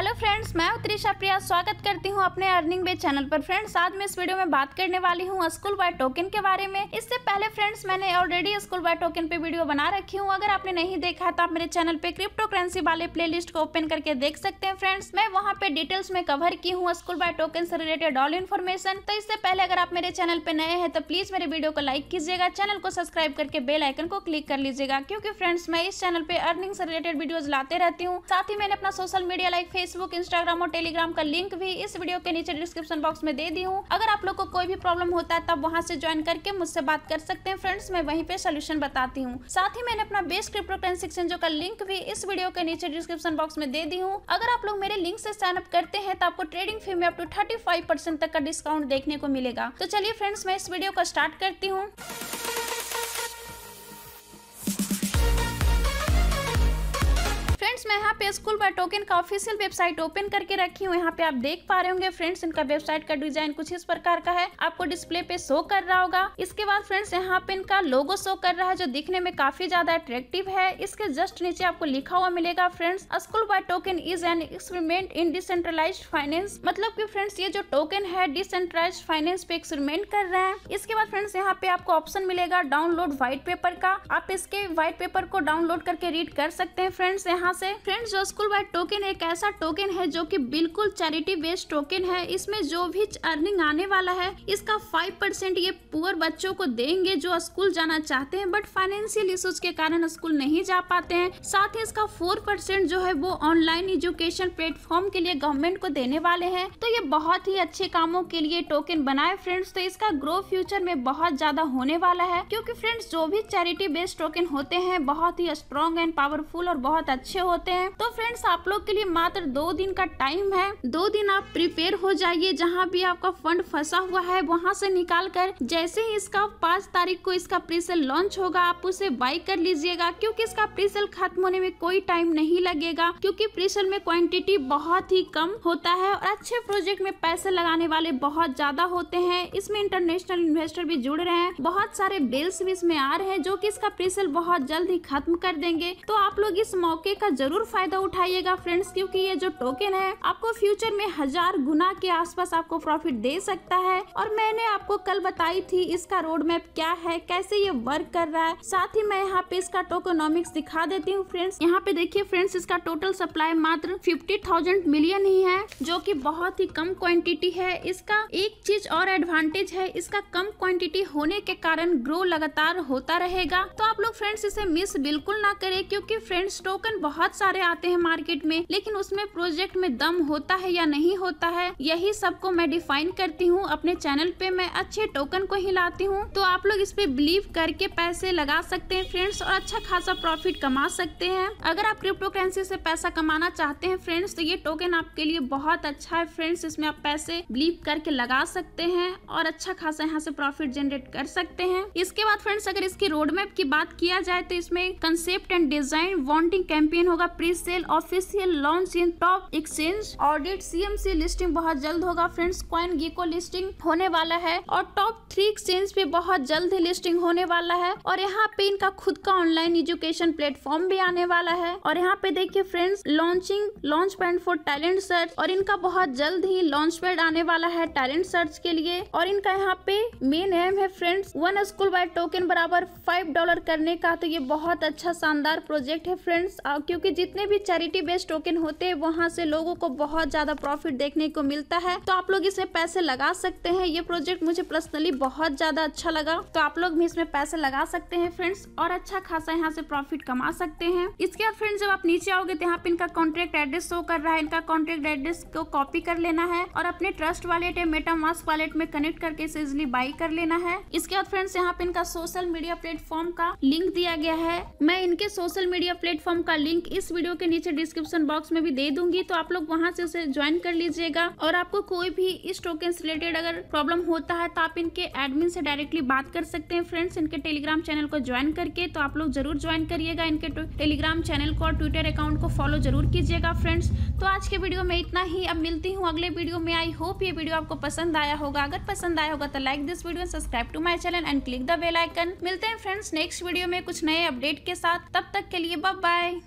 hello friends मैं उत्तरीशा प्रिया स्वागत करती हूं अपने अर्निंग बे चैनल पर फ्रेंड्स आज मैं इस वीडियो में बात करने वाली हूं स्कूल बाय टोकन के बारे में इससे पहले फ्रेंड्स मैंने ऑलरेडी स्कूल बाय टोकन पे वीडियो बना रखी हूं अगर आपने नहीं देखा है तो आप मेरे चैनल पे क्रिप्टो करेंसी वाले प्ले को ओपन करके देख सकते हैं फ्रेंड्स मैं वहाँ पे डिटेल्स में कवर की हूँ स्कूल बाय टोकन से रिलेटेड ऑल इन्फॉर्मेशन तो इससे पहले अगर आप मेरे चैनल पे नए हैं तो प्लीज मेरे वीडियो को लाइक कीजिएगा चैनल को सब्सक्राइब करके बेल आइकन को क्लिक कर लीजिएगा क्योंकि फ्रेंड्स मैं इस चैनल पे अर्निंग से रिलेटेड वीडियोज लाते रहती हूँ साथ ही मैंने अपना social media like face Facebook Instagram और टेलीग्राम का लिंक भी इस वीडियो के नीचे डिस्क्रिप्शन बॉक्स में दे दी हूँ अगर आप लोग को कोई भी प्रॉब्लम होता है तब वहाँ से ज्वाइन करके मुझसे बात कर सकते हैं फ्रेंड्स मैं वहीं पे सोल्यूशन बताती हूँ साथ ही मैंने अपना बेस्ट क्रिप्टो करेंसी जो का लिंक भी इस वीडियो के नीचे डिस्क्रिप्शन बॉक्स में दे दी हूँ अगर आप लोग मेरे लिंक से साइन अप करते हैं तो आपको ट्रेडिंग फी में थर्टी फाइव थर्टी तक का डिस्काउंट देखने को मिलेगा तो चलिए फ्रेंड्स मैं इस वीडियो को स्टार्ट करती हूँ मैं यहाँ पे स्कूल बाय टोकन का ऑफिशियल वेबसाइट ओपन करके रखी हूँ यहाँ पे आप देख पा रहे होंगे फ्रेंड्स इनका वेबसाइट का डिजाइन कुछ इस प्रकार का है आपको डिस्प्ले पे शो कर रहा होगा इसके बाद फ्रेंड्स यहाँ पे इनका लोगो शो कर रहा है जो दिखने में काफी ज्यादा अट्रेक्टिव है इसके जस्ट नीचे आपको लिखा हुआ मिलेगा friends school buy token is an experiment in decentralize finance मतलब की फ्रेंड्स ये जो टोकन है डिसेंट्रलाइज फाइनेंस पे एक्सपेरिमेंट कर रहे हैं इसके बाद फ्रेंड्स यहाँ पे आपको ऑप्शन मिलेगा डाउनलोड व्हाइट पेपर का आप इसके व्हाइट पेपर को डाउनलोड करके रीड कर सकते हैं फ्रेंड्स यहाँ से फ्रेंड्स जो स्कूल बाय टोकन एक ऐसा टोकन है जो कि बिल्कुल चैरिटी बेस्ड टोकन है इसमें जो भी अर्निंग आने वाला है इसका फाइव परसेंट ये पुअर बच्चों को देंगे जो स्कूल जाना चाहते हैं बट फाइनेंशियल इशूज के कारण स्कूल नहीं जा पाते हैं साथ ही इसका फोर परसेंट जो है वो ऑनलाइन एजुकेशन प्लेटफॉर्म के लिए गवर्नमेंट को देने वाले है तो ये बहुत ही अच्छे कामों के लिए टोकन बनाए फ्रेंड्स तो इसका ग्रो फ्यूचर में बहुत ज्यादा होने वाला है क्यूँकी फ्रेंड्स जो भी चैरिटी बेस्ड टोकन होते हैं बहुत ही स्ट्रॉन्ग एंड पावरफुल और बहुत अच्छे होते सकते हैं तो फ्रेंड्स आप लोग के लिए मात्र दो दिन का टाइम है दो दिन आप प्रिपेयर हो जाइए जहाँ भी आपका फंड फंसा हुआ है वहाँ से निकाल कर जैसे ही इसका पाँच तारीख को इसका प्रीसेल लॉन्च होगा आप उसे बाई कर लीजिएगा क्योंकि इसका प्रीसेल खत्म होने में कोई टाइम नहीं लगेगा क्योंकि प्रीसेल में क्वांटिटी बहुत ही कम होता है और अच्छे प्रोजेक्ट में पैसे लगाने वाले बहुत ज्यादा होते हैं इसमें इंटरनेशनल इन्वेस्टर भी जुड़ रहे हैं बहुत सारे बिल्स भी इसमें आ रहे हैं जो की इसका प्रीसेल बहुत जल्द ही खत्म कर देंगे तो आप लोग इस मौके का जरूर जरूर फायदा उठाइएगा फ्रेंड्स क्योंकि ये जो टोकन है आपको फ्यूचर में हजार गुना के आसपास आपको प्रॉफिट दे सकता है और मैंने आपको कल बताई थी इसका रोड मैप क्या है कैसे ये वर्क कर रहा है साथ ही मैं यहाँ पे इसका टोकोनॉमिक्स दिखा देती हूँ फ्रेंड्स यहाँ पे देखिए फ्रेंड्स इसका टोटल सप्लाई मात्र फिफ्टी थाउजेंड मिलियन ही है जो की बहुत ही कम क्वान्टिटी है इसका एक चीज और एडवांटेज है इसका कम क्वान्टिटी होने के कारण ग्रो लगातार होता रहेगा तो आप लोग फ्रेंड्स इसे मिस बिल्कुल ना करे क्यूँकी फ्रेंड्स टोकन बहुत सारे सारे आते हैं मार्केट में लेकिन उसमें प्रोजेक्ट में दम होता है या नहीं होता है यही सबको मैं डिफाइन करती हूँ अपने चैनल पे मैं अच्छे टोकन को हिलाती हूँ तो आप लोग इस पे बिलीव करके पैसे लगा सकते हैं फ्रेंड्स और अच्छा खासा प्रॉफिट कमा सकते हैं अगर आप क्रिप्टो करेंसी से पैसा कमाना चाहते हैं फ्रेंड्स तो ये टोकन आपके लिए बहुत अच्छा है फ्रेंड्स इसमें आप पैसे बिलीव करके लगा सकते हैं और अच्छा खासा यहाँ से प्रॉफिट जनरेट कर सकते हैं इसके बाद फ्रेंड्स अगर इसकी रोड मैप की बात किया जाए तो इसमें concept and design wanting campaign होगा pre sale official launch in top exchange audit CMC listing बहुत जल्द होगा फ्रेंड्स कॉइन गीको लिस्टिंग होने वाला है और टॉप थ्री एक्सचेंज पे बहुत जल्द ही लिस्टिंग होने वाला है और यहाँ पे इनका खुद का ऑनलाइन एजुकेशन प्लेटफॉर्म भी आने वाला है और यहाँ पे देखिए friends launching launch pad for talent search और इनका बहुत जल्द ही लॉन्च पैड आने वाला है टैलेंट सर्च के लिए और इनका यहाँ पे मेन एम है friends one school buy token बराबर फाइव डॉलर करने का तो ये बहुत अच्छा शानदार प्रोजेक्ट है फ्रेंड्स क्योंकि जित जितने भी चैरिटी बेस्ड टोकन होते हैं वहाँ से लोगों को बहुत ज्यादा प्रॉफिट देखने को मिलता है तो आप लोग इसमें पैसे लगा सकते हैं ये प्रोजेक्ट मुझे पर्सनली बहुत ज्यादा अच्छा लगा तो आप लोग भी इसमें पैसे लगा सकते हैं फ्रेंड्स और अच्छा खासा यहाँ से प्रॉफिट कमा सकते हैं इसके बाद फ्रेंड्स जब आप नीचे आओगे तो यहाँ पे इनका कॉन्ट्रैक्ट एड्रेस शो कर रहा है इनका कॉन्ट्रैक्ट एड्रेस को कॉपी कर लेना है और अपने ट्रस्ट वालेट या मेटामास्क वालेट में कनेक्ट करके इसे इजिली बाई कर लेना है इसके बाद फ्रेंड्स यहाँ पे इनका सोशल मीडिया प्लेटफॉर्म का लिंक दिया गया है मैं इनके सोशल मीडिया प्लेटफॉर्म का लिंक इस वीडियो के नीचे डिस्क्रिप्शन बॉक्स में भी दे दूंगी तो आप लोग वहाँ से उसे ज्वाइन कर लीजिएगा और आपको कोई भी इस टोकन से रिलेटेड अगर प्रॉब्लम होता है तो आप इनके एडमिन से डायरेक्टली बात कर सकते हैं फ्रेंड्स इनके टेलीग्राम चैनल को ज्वाइन करके तो आप लोग जरूर ज्वाइन करिएगा इनके टेलीग्राम चैनल को और ट्विटर अकाउंट को फॉलो जरूर कीजिएगा फ्रेंड्स तो आज के वीडियो में इतना ही अब मिलती हूँ अगले वीडियो में आई होप ये वीडियो आपको पसंद आया होगा अगर पसंद आया होगा तो like this video subscribe to my channel and click the bell icon मिलते हैं फ्रेंड्स नेक्स्ट वीडियो में कुछ नए अपडेट के साथ तब तक के लिए बाय